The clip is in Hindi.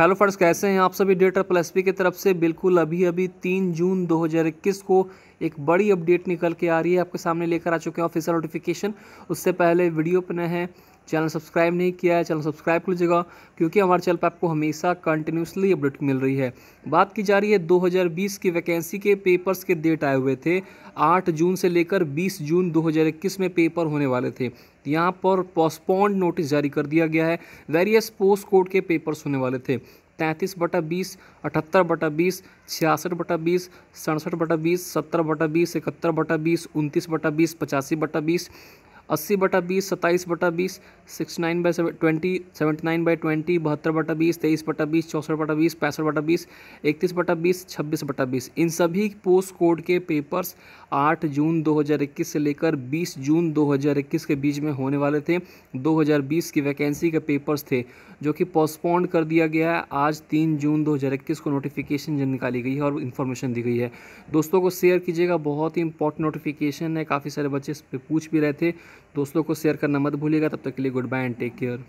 हेलो फ्रेंड्स कैसे हैं आप सभी डेटा प्लस पी की तरफ से बिल्कुल अभी अभी तीन जून 2021 को एक बड़ी अपडेट निकल के आ रही है आपके सामने लेकर आ चुके हैं ऑफिसल नोटिफिकेशन उससे पहले वीडियो पर नए हैं चैनल सब्सक्राइब नहीं किया है चैनल सब्सक्राइब कर लीजिएगा क्योंकि हमारे चैनल पर आपको हमेशा कंटिन्यूसली अपडेट मिल रही है बात की जा रही है 2020 की वैकेंसी के पेपर्स के डेट आए हुए थे 8 जून से लेकर 20 जून 2021 में पेपर होने वाले थे यहाँ पर पोस्टपोन्ड नोटिस जारी कर दिया गया है वेरियस पोस्ट कोड के पेपर्स होने वाले थे तैंतीस बटा बीस अठहत्तर बटा बीस छियासठ बटा बीस सड़सठ बटा बीस सत्तर बटा बीस इकहत्तर बटा बीस उनतीस बटा बीस पचासी बटा बीस अस्सी बटा बीस सत्ताईस बटा बीस sixty nine by twenty seventy nine by twenty बहत्तर बटा बीस तेईस बटा बीस चौसठ बटा बीस पैंसठ बटा बीस इकतीस बटा बीस छब्बीस बटा बीस इन सभी पोस्ट कोड के पेपर्स आठ जून दो हज़ार इक्कीस से लेकर बीस जून दो हज़ार इक्कीस के बीच में होने वाले थे दो हज़ार बीस की वैकेंसी के पेपर्स थे जो कि पोस्टपोन्ड कर दिया गया है आज तीन जून दो हज़ार इक्कीस को नोटिफिकेशन निकाली गई है और इन्फॉर्मेशन दी गई है दोस्तों को शेयर कीजिएगा बहुत ही इंपॉर्टेंट नोटिफिकेशन है काफ़ी सारे बच्चे इस पर पूछ भी रहे थे दोस्तों को शेयर करना मत भूलिएगा तब तक के लिए goodbye and take care